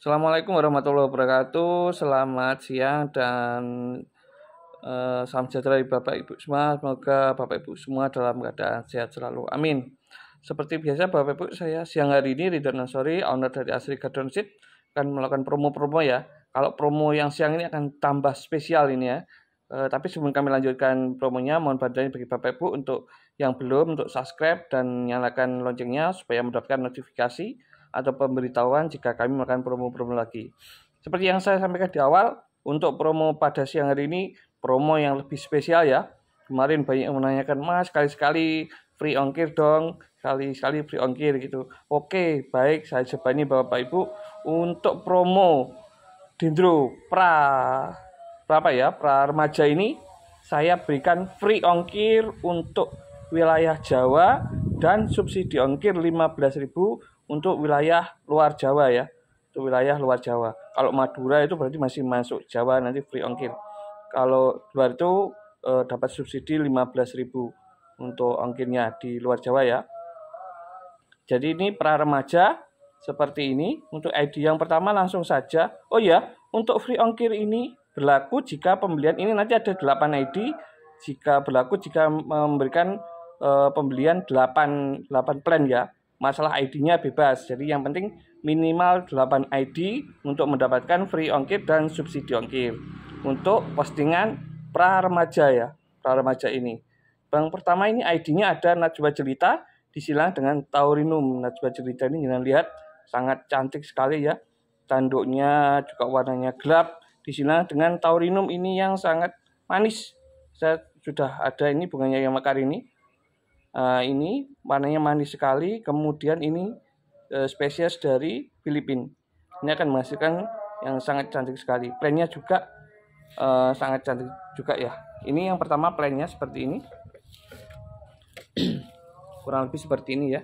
Assalamualaikum warahmatullahi wabarakatuh. Selamat siang dan uh, salam sejahtera di Bapak Ibu semua. Semoga Bapak Ibu semua dalam keadaan sehat selalu. Amin. Seperti biasa Bapak Ibu, saya siang hari ini Ridwan Nasori, owner dari Asri Garden Seed, akan melakukan promo-promo ya. Kalau promo yang siang ini akan tambah spesial ini ya. Uh, tapi sebelum kami lanjutkan promonya, mohon bantuannya bagi Bapak Ibu untuk yang belum untuk subscribe dan nyalakan loncengnya supaya mendapatkan notifikasi atau pemberitahuan jika kami melakukan promo-promo lagi. Seperti yang saya sampaikan di awal, untuk promo pada siang hari ini, promo yang lebih spesial ya. Kemarin banyak yang menanyakan, mas sekali-sekali free ongkir dong, sekali-sekali free ongkir gitu. Oke, baik saya ini Bapak Ibu untuk promo Dendro Pra berapa ya pra remaja ini saya berikan free ongkir untuk wilayah Jawa dan subsidi ongkir 15.000 untuk wilayah luar Jawa ya untuk wilayah luar Jawa kalau Madura itu berarti masih masuk Jawa nanti free ongkir kalau luar itu e, dapat subsidi 15.000 untuk ongkirnya di luar Jawa ya jadi ini pra remaja seperti ini untuk ID yang pertama langsung saja oh ya untuk free ongkir ini berlaku jika pembelian ini nanti ada 8 ID jika berlaku jika memberikan e, pembelian 8 8 plan ya masalah ID-nya bebas. Jadi yang penting minimal 8 ID untuk mendapatkan free ongkir dan subsidi ongkir. Untuk postingan pra remaja ya, pra remaja ini. Bank pertama ini ID-nya ada Najwa Jelita disilang dengan Taurinum. Najwa Jelita ini kalian lihat sangat cantik sekali ya. Tanduknya juga warnanya gelap disilang dengan Taurinum ini yang sangat manis. Saya sudah ada ini bunganya yang mekar ah, ini. Uh, ini warnanya manis sekali kemudian ini e, spesies dari Filipina ini akan menghasilkan yang sangat cantik sekali plannya juga e, sangat cantik juga ya ini yang pertama plannya seperti ini kurang lebih seperti ini ya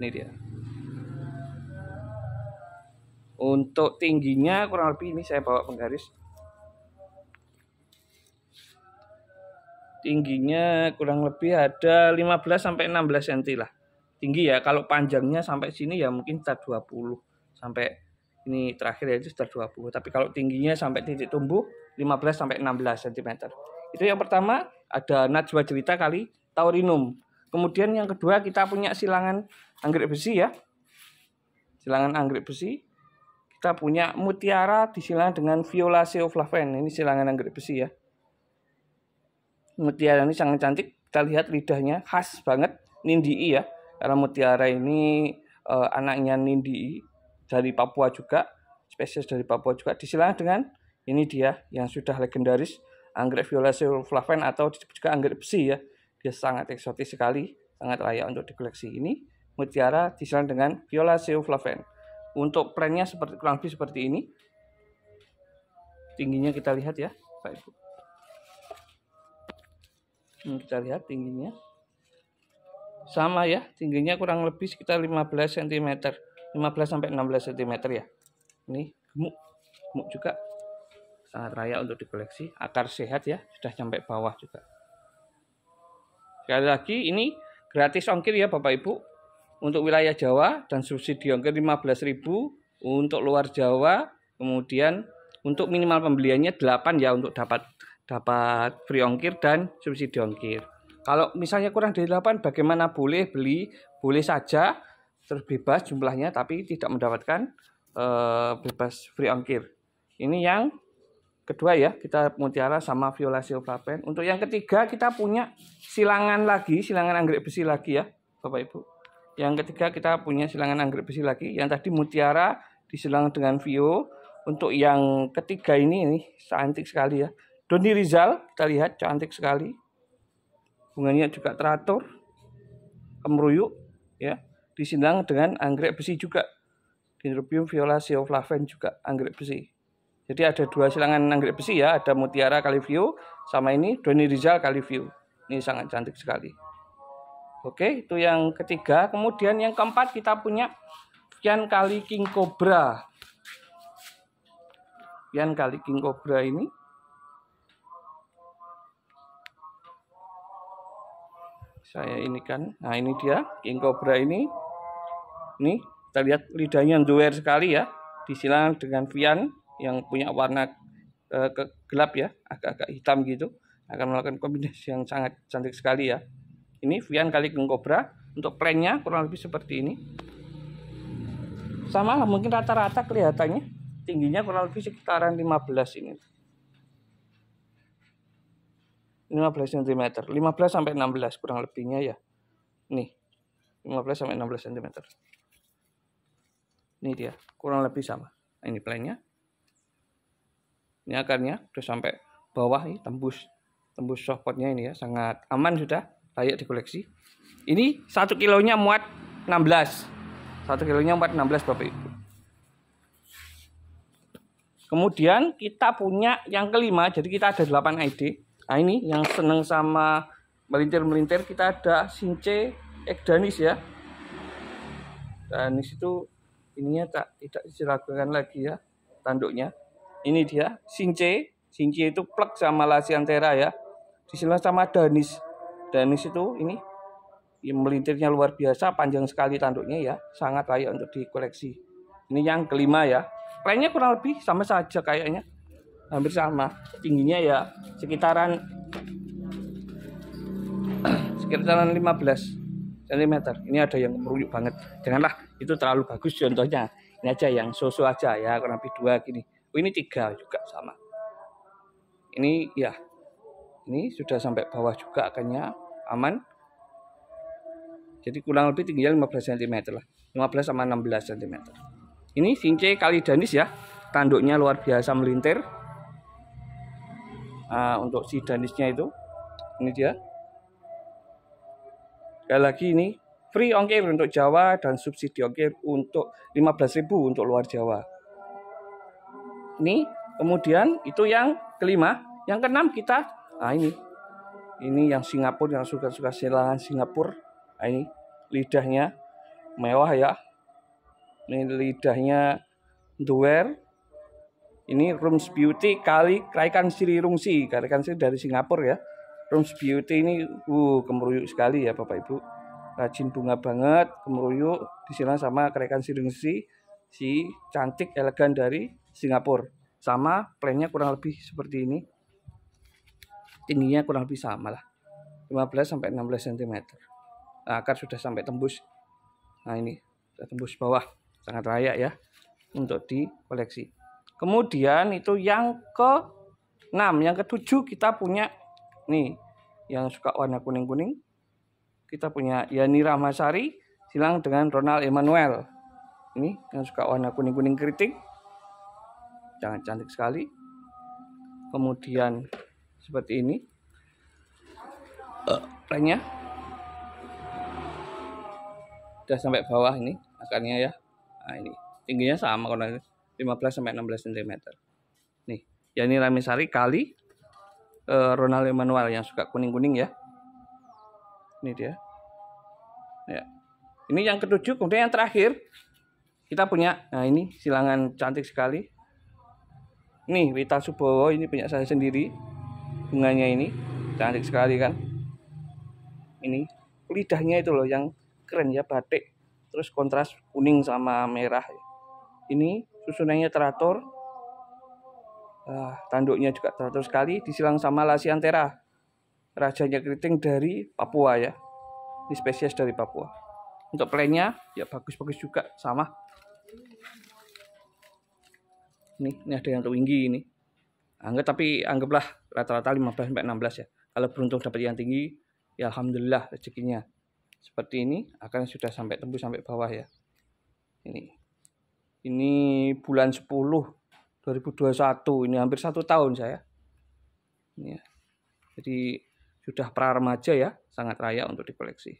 ini dia untuk tingginya kurang lebih ini saya bawa penggaris tingginya kurang lebih ada 15 sampai 16 cm lah tinggi ya kalau panjangnya sampai sini ya mungkin sekitar 20 sampai ini terakhir ya itu sekitar 20 tapi kalau tingginya sampai titik tumbuh 15 sampai 16 cm itu yang pertama ada najwa cerita kali taurinum kemudian yang kedua kita punya silangan anggrek besi ya silangan anggrek besi kita punya mutiara disilang dengan viola seoflaven ini silangan anggrek besi ya mutiara ini sangat cantik kita lihat lidahnya khas banget Nindi, ya karena mutiara ini e, anaknya Nindi dari Papua juga spesies dari Papua juga disilang dengan ini dia yang sudah legendaris anggrek viola silvafen atau juga anggrek besi ya dia sangat eksotis sekali sangat layak untuk dikoleksi ini mutiara disilang dengan viola silvafen untuk plannya seperti kurang lebih seperti ini tingginya kita lihat ya Pak Ibu ini hmm, kita lihat tingginya sama ya tingginya kurang lebih sekitar 15 cm 15 sampai 16 cm ya ini gemuk gemuk juga sangat raya untuk dikoleksi akar sehat ya sudah sampai bawah juga sekali lagi ini gratis ongkir ya Bapak Ibu untuk wilayah Jawa dan subsidi ongkir 15.000 untuk luar Jawa kemudian untuk minimal pembeliannya 8 ya untuk dapat dapat free ongkir dan subsidi ongkir. Kalau misalnya kurang dari 8 bagaimana boleh beli? Boleh saja terbebas jumlahnya tapi tidak mendapatkan uh, bebas free ongkir. Ini yang kedua ya kita mutiara sama viola Pen. untuk yang ketiga kita punya silangan lagi silangan anggrek besi lagi ya bapak ibu yang ketiga kita punya silangan anggrek besi lagi yang tadi mutiara disilang dengan vio untuk yang ketiga ini ini cantik sekali ya Doni Rizal, kita lihat cantik sekali. Bunganya juga teratur, kemruyuk, ya. Disinang dengan anggrek besi juga. Dendrobium viola seoflaven juga anggrek besi. Jadi ada dua silangan anggrek besi ya, ada mutiara kalivio sama ini Doni Rizal kalivio. Ini sangat cantik sekali. Oke, itu yang ketiga. Kemudian yang keempat kita punya pian kali king cobra. Pian kali king cobra ini saya ini kan nah ini dia king cobra ini ini kita lihat lidahnya juwer sekali ya disilang dengan vian yang punya warna eh, gelap ya agak-agak hitam gitu akan melakukan kombinasi yang sangat cantik sekali ya ini vian kali king cobra untuk plannya kurang lebih seperti ini sama lah mungkin rata-rata kelihatannya tingginya kurang lebih sekitaran 15 ini 15 cm 15 sampai 16 kurang lebihnya ya nih 15 sampai 16 cm ini dia kurang lebih sama ini plannya ini akarnya sudah sampai bawah ini tembus tembus softpotnya ini ya sangat aman sudah layak dikoleksi ini satu kilonya muat 16 satu kilonya muat 16 bapak ibu kemudian kita punya yang kelima jadi kita ada 8 ID nah ini yang seneng sama melintir-melintir kita ada since ekdanis ya danis itu ininya tak tidak diragukan lagi ya tanduknya ini dia sinche. Sinche itu plek sama lasiantera ya disilah sama danis danis itu ini yang melintirnya luar biasa, panjang sekali tanduknya ya, sangat layak untuk dikoleksi. Ini yang kelima ya. Lainnya kurang lebih sama saja kayaknya hampir sama tingginya ya sekitaran sekitaran 15 cm ini ada yang meruyuk banget janganlah itu terlalu bagus contohnya ini aja yang susu aja ya kurang lebih dua gini oh, ini tiga juga sama ini ya ini sudah sampai bawah juga akannya aman jadi kurang lebih tingginya 15 cm lah 15 sama 16 cm ini kali Danis ya tanduknya luar biasa melintir uh, untuk si danisnya itu ini dia sekali lagi ini free ongkir untuk Jawa dan subsidi ongkir untuk 15.000 untuk luar Jawa ini kemudian itu yang kelima yang keenam kita nah ini ini yang Singapura yang suka-suka silangan Singapura nah ini lidahnya mewah ya ini lidahnya duer ini Rooms Beauty kali Kraikan Sri Rungsi Kraikan Sri dari Singapura ya Rooms Beauty ini uh kemeruyuk sekali ya Bapak Ibu rajin bunga banget kemeruyuk disilang sama Kraikan Sri Rungsi si cantik elegan dari Singapura sama plannya kurang lebih seperti ini tingginya kurang lebih sama lah 15 sampai 16 cm nah, akar sudah sampai tembus nah ini sudah tembus bawah sangat layak ya untuk di koleksi Kemudian itu yang ke 6, yang ke 7 kita punya nih yang suka warna kuning-kuning. Kita punya Yani Rahmasari silang dengan Ronald Emmanuel. Ini yang suka warna kuning-kuning keriting. Jangan cantik sekali. Kemudian seperti ini. Eh, lainnya. Sudah sampai bawah ini akarnya ya. Nah ini tingginya sama kalau 15 sampai 16 cm. Nih, ya ini ramisari kali uh, Ronald Emmanuel yang suka kuning-kuning ya. Ini dia. Ya. Ini yang ketujuh, kemudian yang terakhir kita punya nah ini silangan cantik sekali. Nih, Wita Subowo ini punya saya sendiri. Bunganya ini cantik sekali kan. Ini lidahnya itu loh yang keren ya batik terus kontras kuning sama merah ya. ini susunannya teratur. Uh, tanduknya juga teratur sekali. Disilang sama lasiantera, Rajanya keriting dari Papua ya. Ini spesies dari Papua. Untuk plannya ya bagus-bagus juga sama. Ini, ini ada yang tertinggi ini. Anggap tapi anggaplah rata-rata 15 16 ya. Kalau beruntung dapat yang tinggi, ya alhamdulillah rezekinya. Seperti ini akan sudah sampai tembus sampai bawah ya. Ini ini bulan 10 2021 ini hampir satu tahun saya ya. jadi sudah pra remaja ya sangat raya untuk dikoleksi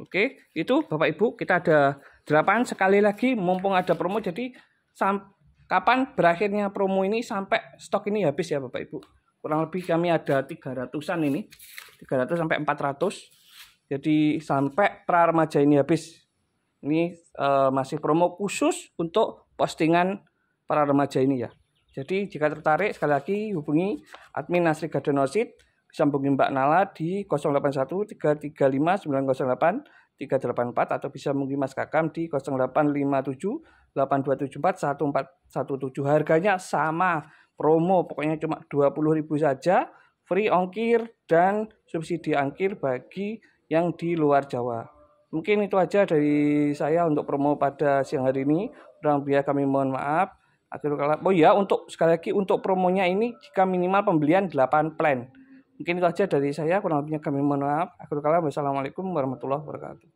oke itu bapak ibu kita ada 8 sekali lagi mumpung ada promo jadi sam kapan berakhirnya promo ini sampai stok ini habis ya bapak ibu kurang lebih kami ada 300an ini 300 sampai 400 jadi sampai pra remaja ini habis ini uh, masih promo khusus untuk postingan para remaja ini ya. Jadi jika tertarik sekali lagi hubungi admin Nasri Garden bisa hubungi Mbak Nala di 081 335 908 384 atau bisa hubungi Mas Kakam di 0857 8274 1417. Harganya sama promo pokoknya cuma 20.000 saja free ongkir dan subsidi angkir bagi yang di luar Jawa. Mungkin itu aja dari saya untuk promo pada siang hari ini. Kurang lebih ya, kami mohon maaf. Akhir kala. Oh ya, untuk sekali lagi untuk promonya ini jika minimal pembelian 8 plan. Mungkin itu aja dari saya. Kurang lebihnya kami mohon maaf. Akhir kala. Wassalamualaikum warahmatullahi wabarakatuh.